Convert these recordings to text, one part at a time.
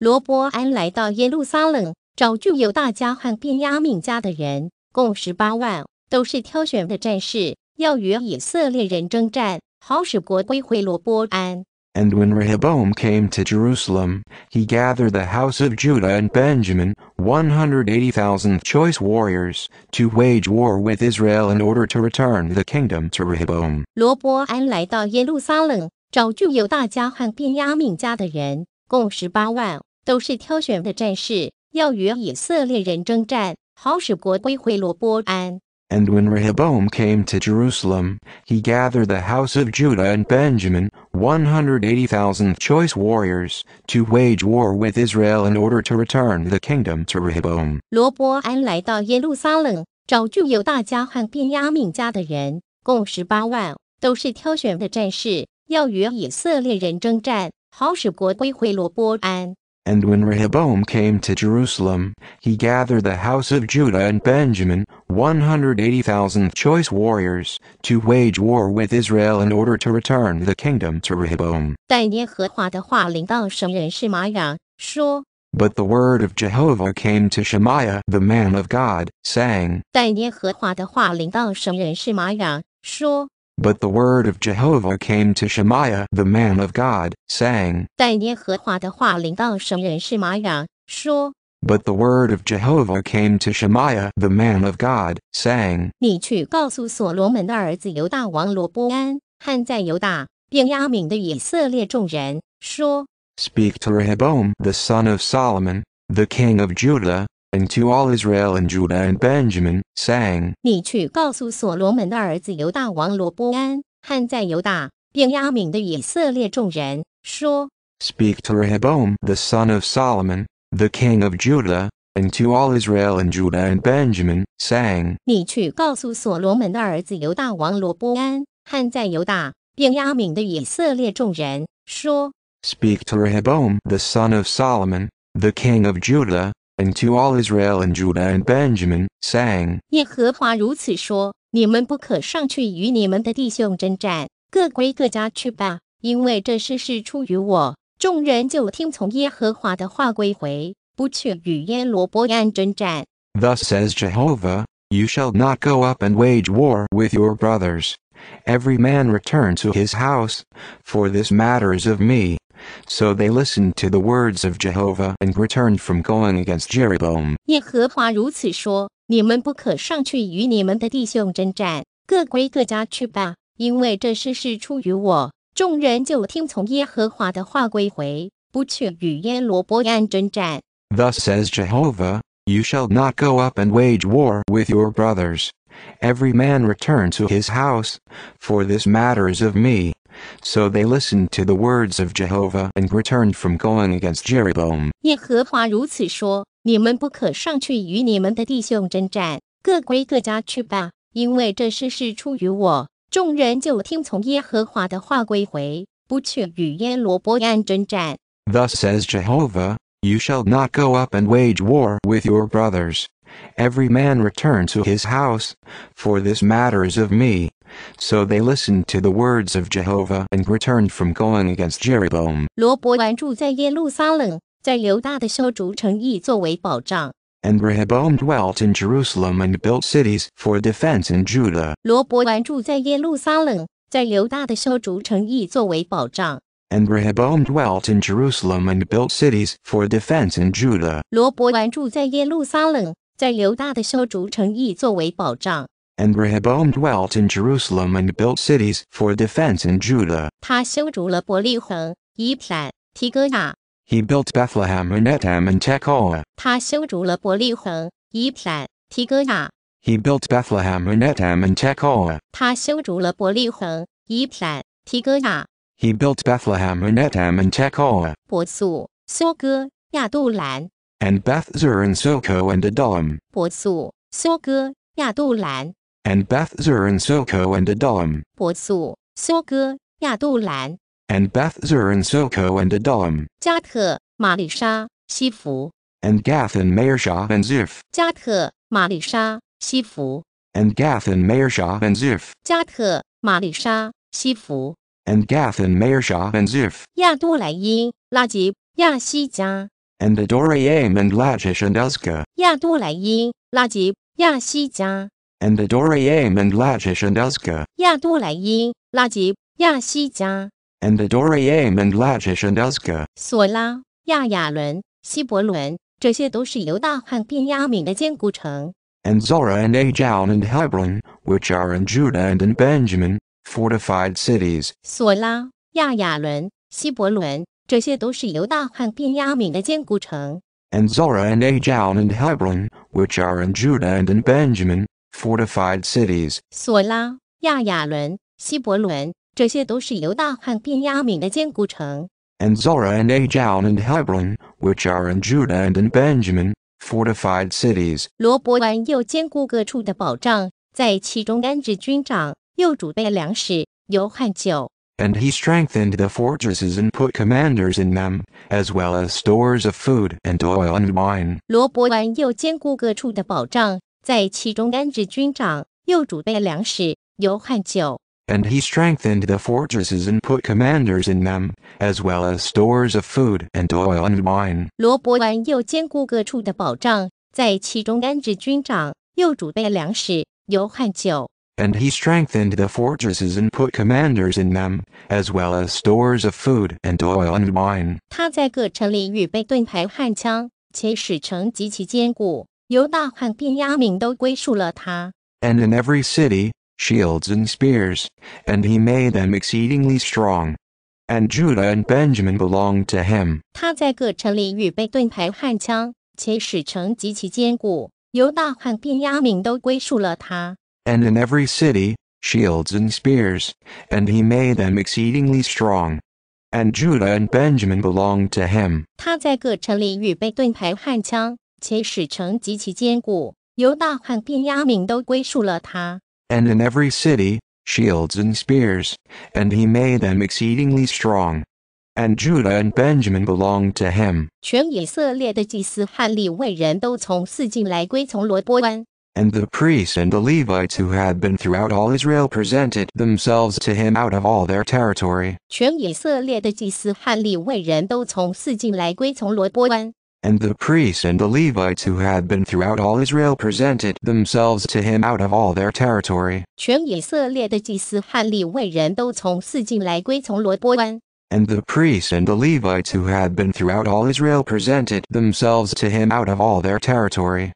And when Rehoboam came to Jerusalem, he gathered the house of Judah and Benjamin, 180,000 choice warriors, to wage war with Israel in order to return the kingdom to Rehoboam. 罗伯安来到耶路撒冷，找具有大家和便雅敏家的人，共十八万。都是挑选的战士，要与以色列人征战，好使国归回罗波安。And when Rehoboam came to Jerusalem, he gathered the house of Judah and Benjamin, 180,000 choice warriors, to wage war with Israel in order to return the kingdom to Rehoboam. 罗伯安来到耶路撒冷，找具有大家和便雅悯家的人，共十八万，都是挑选的战士，要与以色列人征战，好使国归回罗波安。and when Rehoboam came to Jerusalem, he gathered the house of Judah and Benjamin, 180,000 choice warriors, to wage war with Israel in order to return the kingdom to Rehoboam. But the word of Jehovah came to Shemaiah, the man of God, saying, but the word of Jehovah came to Shemaiah the man of God, saying, But the word of Jehovah came to Shemaiah the man of God, saying, 你去告诉所罗门的儿子犹大王罗波安和在犹大并亚敏的以色列众人说 Speak to Rehoboam the son of Solomon, the king of Judah, and to all Israel and Judah and Benjamin, saying, 你去告诉所罗门的儿子犹大王罗波安和在犹大便雅悯的以色列众人，说：Speak to Rehoboam the son of Solomon, the king of Judah, and to all Israel and Judah and Benjamin, saying, 你去告诉所罗门的儿子犹大王罗波安和在犹大便雅悯的以色列众人，说：Speak to Rehoboam the son of Solomon, the king of Judah, and to all Israel and Judah and Benjamin, saying, 耶和华如此说：你们不可上去与你们的弟兄征战，各归各家去吧，因为这事是出于我。众人就听从耶和华的话归回，不去与耶罗波安征战。Thus says Jehovah, You shall not go up and wage war with your brothers. Every man return to his house, for this matter is of me. So they listened to the words of Jehovah and returned from going against Jeroboam. 耶和华如此说：你们不可上去与你们的弟兄征战，各归各家去吧，因为这事是出于我。众人就听从耶和华的话归回，不去与耶罗伯安征战。Thus says Jehovah, You shall not go up and wage war with your brothers. Every man return to his house, for this matter is of me. So they listened to the words of Jehovah and returned from going against Jeroboam. 耶和华如此说：你们不可上去与你们的弟兄征战，各归各家去吧，因为这事是出于我。众人就听从耶和华的话归回，不去与耶罗伯安征战。Thus says Jehovah, You shall not go up and wage war with your brothers. Every man return to his house, for this matter is of me. So they listened to the words of Jehovah and returned from going against Jeroboam. And Rehoboam dwelt in Jerusalem and built cities for defense in Judah. And Rehoboam dwelt in Jerusalem and built cities for defense in Judah. 罗伯完住在耶路撒冷，在犹大的修筑城邑作为保障。and Rehoboam dwelt in Jerusalem and built cities for defense in Judah. He built Bethlehem and Etam and Tekoa. He built Bethlehem and Etam and Tekoa. He built Bethlehem and Etam and Tekoa. 伯素、梭哥、亚杜兰。And Bethzer and Soko and Adullam. 伯素、梭哥、亚杜兰。and Beth Zurin Soko and Adullam. And Beth Zurin Soko and Adullam, And Gath and Meerschaw and Ziph, And Gath and Meerschaw and Ziph, And Gath and Meerschaw and Ziph, And Adoraim and Latish and Uzka, 亚杜莱因、拉吉、亚西加。and Adoraim and Lajish and Uzka. Yadoraim, Lajib, Yashija. And Adoraim and Lajish and Uzka. 索拉、亚雅伦、希伯伦，这些都是犹大和便雅悯的坚固城。And Zorah and Ajon and Hebron, which are in Judah and in Benjamin, fortified cities. 索拉、亚雅伦、希伯伦，这些都是犹大和便雅悯的坚固城。And Zorah and Ajon and Hebron, which are in Judah and in Benjamin, fortified cities. 索拉、亚亚伦、希伯伦，这些都是犹大和便雅悯的坚固城。And Zorah and Ajon and Hebron, which are in Judah and in Benjamin, fortified cities. 罗伯完又兼顾各处的保障，在其中安置军长，又储备粮食、油和酒。And he strengthened the fortresses and put commanders in them, as well as stores of food and oil and wine. 罗伯完又兼顾各处的保障，在其中安置军长，又储备粮食、油、汉酒。罗伯万又兼顾各处的保障，在其中安置军长，又储备粮食、油、汉酒。他在各城里预备盾牌、汉枪，且使城极其坚固。And in every city, shields and spears, and he made them exceedingly strong. And Judah and Benjamin belonged to him. 他在各城里预备盾牌和枪，且使城极其坚固。犹大和便雅悯都归属了他。And in every city, shields and spears, and he made them exceedingly strong. And Judah and Benjamin belonged to him. 他在各城里预备盾牌和枪，and in every city shields and spears, and he made them exceedingly strong. And Judah and Benjamin belonged to him. 全以色列的祭司和利未人都从四境来归从罗波湾。And the priests and the Levites who had been throughout all Israel presented themselves to him out of all their territory. And the priests and the Levites who had been throughout all Israel presented themselves to him out of all their territory. And the priests and the Levites who had been throughout all Israel presented themselves to him out of all their territory.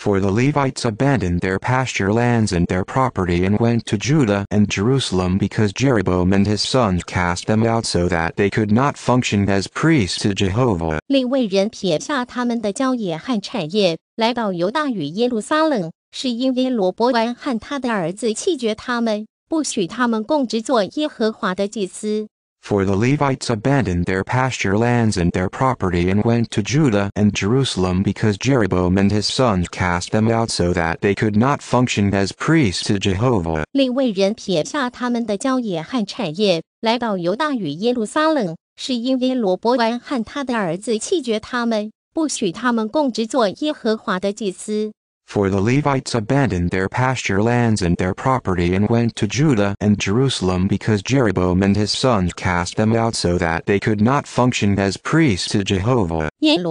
For the Levites abandoned their pasture lands and their property and went to Judah and Jerusalem because Jeroboam and his sons cast them out so that they could not function as priests to Jehovah. 立位人撇下他们的郊野和产业，来到犹大与耶路撒冷，是因为罗伯安和他的儿子弃绝他们，不许他们供职做耶和华的祭司。for the Levites abandoned their pasture lands and their property and went to Judah and Jerusalem because Jeroboam and his sons cast them out so that they could not function as priests to Jehovah. 利未人撇下他们的郊野和产业，来到犹大与耶路撒冷，是因为罗伯安和他的儿子弃绝他们，不许他们供职做耶和华的祭司。for the Levites abandoned their pasture lands and their property and went to Judah and Jerusalem because Jeroboam and his sons cast them out so that they could not function as priests to Jehovah. And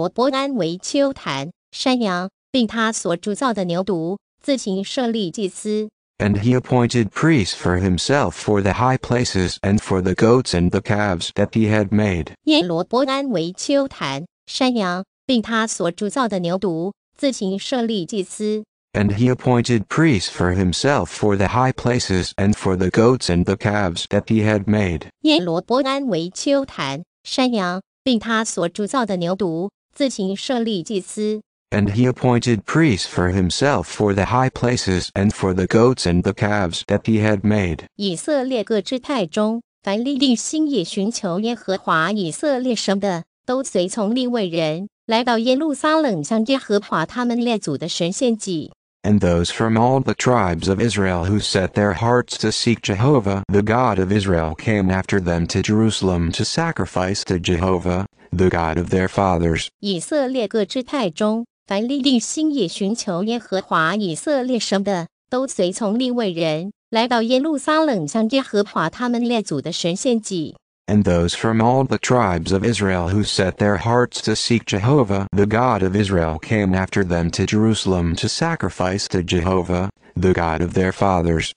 he appointed priests for himself for the high places and for the goats and the calves that he had made. 耶罗波安为丘坛、山羊，并他所铸造的牛犊，自行设立祭司。And he appointed priests for himself for the high places and for the goats and the calves that he had made。耶罗波安为丘坛、山羊，并他所铸造的牛犊，自行设立祭司。And he appointed priests for himself for the high places and for the goats and the calves that he had made。以色列各支派中，凡立定心意寻求耶和华以色列神的，都随从立位人。来到耶路撒冷，向耶和华他们列祖的神献祭。And those from all the tribes of Israel who set their hearts to seek Jehovah, the God of Israel, came after them to Jerusalem to sacrifice to Jehovah, the God of their fathers. 以色列各支派中，凡立定心意寻求耶和华以色列神的，都随从立位人来到耶路撒冷，向耶和华他们列祖的神献祭。and those from all the tribes of Israel who set their hearts to seek Jehovah the God of Israel came after them to Jerusalem to sacrifice to Jehovah, the God of their fathers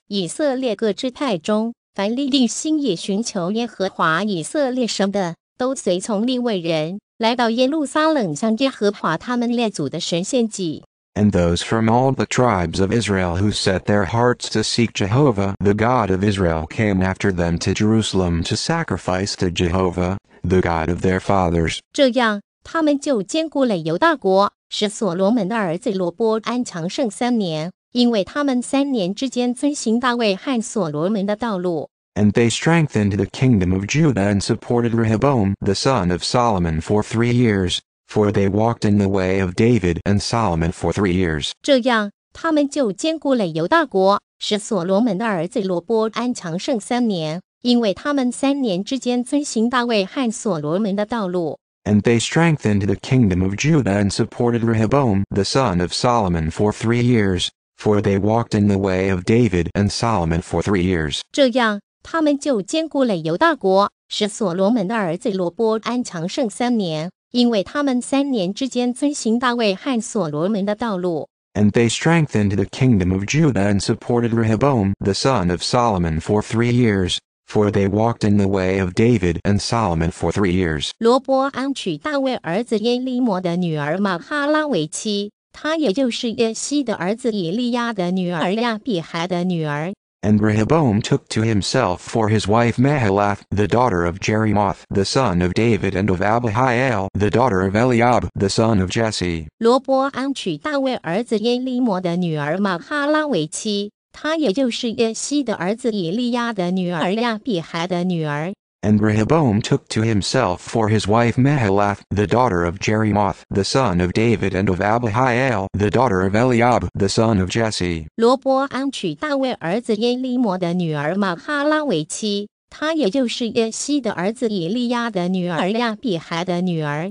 and those from all the tribes of Israel who set their hearts to seek Jehovah the God of Israel came after them to Jerusalem to sacrifice to Jehovah, the God of their fathers. 这样，他们就坚固了犹大国，使所罗门的儿子罗波安强盛三年，因为他们三年之间遵行大卫和所罗门的道路。And they strengthened the kingdom of Judah and supported Rehoboam the son of Solomon for three years, for they walked in the way of David and Solomon for three years. 这样，他们就坚固了犹大国，使所罗门的儿子罗波安强盛三年，因为他们三年之间遵行大卫和所罗门的道路。And they strengthened the kingdom of Judah and supported Rehoboam the son of Solomon for three years, for they walked in the way of David and Solomon for three years. 这样，他们就兼顾了犹大国，使所罗门的儿子罗波安强盛三年，因为他们三年之间遵行大卫和所罗门的道路。And they strengthened the kingdom of Judah and supported Rehoboam the son of Solomon for three years, for they walked in the way of David and Solomon for three years. 罗伯安娶大卫儿子耶利摩的女儿玛哈拉为妻，她也就是耶西的儿子以利亚的女儿亚比孩的女儿 and Rehoboam took to himself for his wife Mahalath, the daughter of Jerimoth, the son of David and of Abihail, the daughter of Eliab, the son of Jesse. 罗伯安娶大卫儿子耶利摩的女儿玛哈拉为妻，她也就是耶西的儿子以利亚的女儿亚比孩的女儿 and Rehoboam took to himself for his wife Mahalath, the daughter of Jerimoth, the son of David and of Abihail, the daughter of Eliab, the son of Jesse. 罗伯安娶大卫儿子耶利摩的女儿玛哈拉为妻，她也就是耶西的儿子以利亚的女儿亚比孩的女儿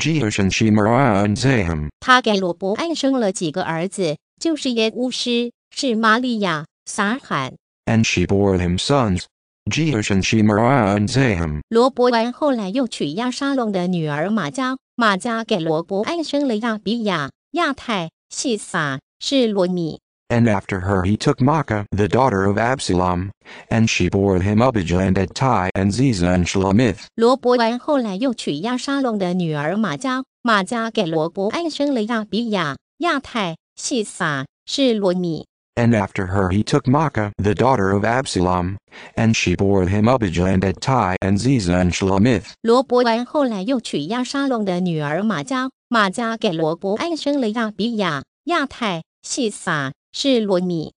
g e e s h a m 他给罗伯安生了几个儿子就是耶乌斯是玛利亚撒喊 and she bore him sons g e e ocean shimura yanzayam 罗伯安后来又娶亚沙龙的女儿玛加，玛加给罗伯安生了亚比亚亚太细撒是罗米。and after her he took Makkah, the daughter of Absalom, and she bore him Abijah and Atai and Ziza and Shlamith. 罗伯安后来又娶亚沙龙的女儿玛加，玛加给罗伯安生了亚比亚、亚太、细撒、是罗米。And after her he took Makkah, the daughter of Absalom, and she bore him Abijah and Atai and Ziza and Shlamith. 罗伯安后来又娶亚沙龙的女儿玛加，玛加给罗伯安生了亚比亚、亚太、细撒、是罗米。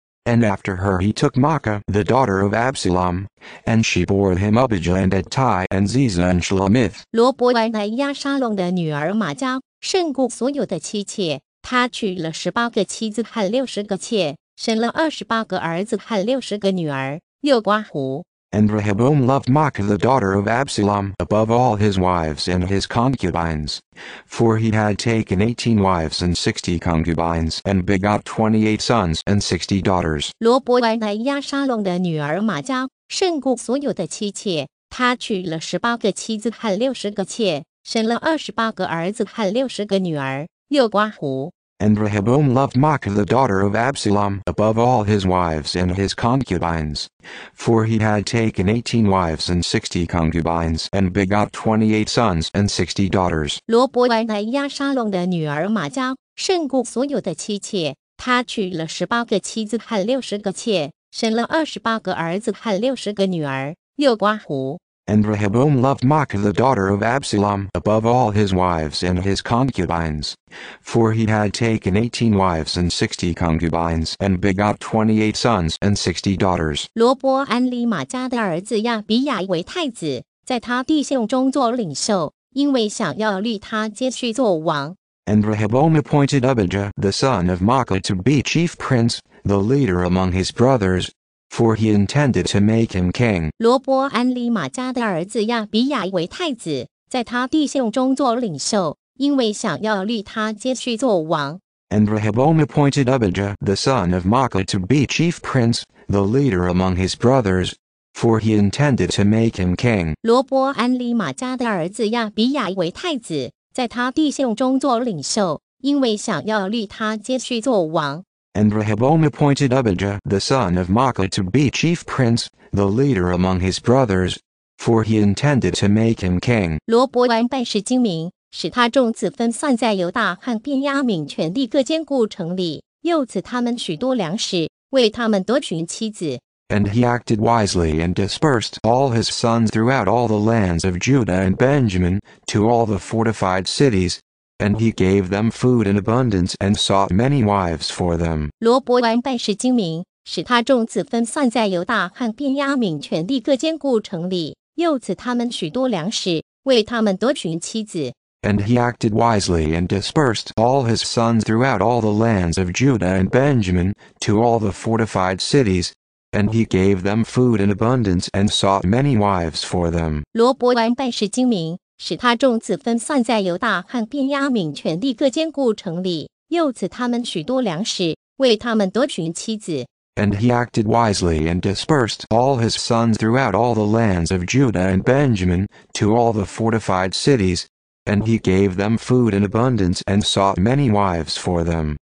罗伯外南亚沙龙的女儿玛加，胜过所有的妻妾。他娶了十八个妻子和六十个妾，生了二十八个儿子和六十个女儿。又刮胡。And Rehoboam loved Maachah, the daughter of Absalom above all his wives and his concubines. For he had taken eighteen wives and sixty concubines and begot twenty-eight sons and sixty daughters. 罗伯尔乃亚沙龙的女儿玛加胜过所有的妻妾，他娶了十八个妻子和六十个妾，生了二十八个儿子和六十个女儿。六刮胡。and Rehoboam loved Machah the daughter of Absalom above all his wives and his concubines. For he had taken eighteen wives and sixty concubines and begot twenty-eight sons and sixty daughters. 罗伯外来押沙龙的女儿玛加，胜过所有的妻妾。他娶了十八个妻子和六十个妾，生了二十八个儿子和六十个女儿。又刮胡。and Rehoboam loved Machah the daughter of Absalom above all his wives and his concubines. For he had taken eighteen wives and sixty concubines and begot twenty-eight sons and sixty daughters. 罗伯安利马家的儿子亚比亚为太子，在他弟兄中做领袖，因为想要立他接续做王。And Rehoboam appointed Abijah the son of Machah to be chief prince, the leader among his brothers, for he intended to make him king. 罗伯安里马家的儿子亚比亚为太子，在他弟兄中做领袖，因为想要立他接续做王。And Rehoboam appointed Abijah the son of Maacah, to be chief prince, the leader among his brothers, for he intended to make him king. 罗伯安里马家的儿子亚比亚为太子，在他弟兄中做领袖，因为想要立他接续做王。and Rehoboam appointed Abijah the son of Maachah to be chief prince, the leader among his brothers, for he intended to make him king. 罗伯完拜事精明，使他众子分散在犹大和便雅悯全地各坚固城里，又赐他们许多粮食，为他们多娶妻子。And he acted wisely and dispersed all his sons throughout all the lands of Judah and Benjamin, to all the fortified cities, and he gave them food in abundance and sought many wives for them. 罗伯完拜是精明，使他众子分散在犹大和便雅悯全地各坚固城里，又赐他们许多粮食，为他们多娶妻子。And he acted wisely and dispersed all his sons throughout all the lands of Judah and Benjamin, to all the fortified cities, and he gave them food in abundance and sought many wives for them. And he acted wisely and dispersed all his sons throughout all the lands of Judah and Benjamin, to all the fortified cities, and he gave them food in abundance and sought many wives for them.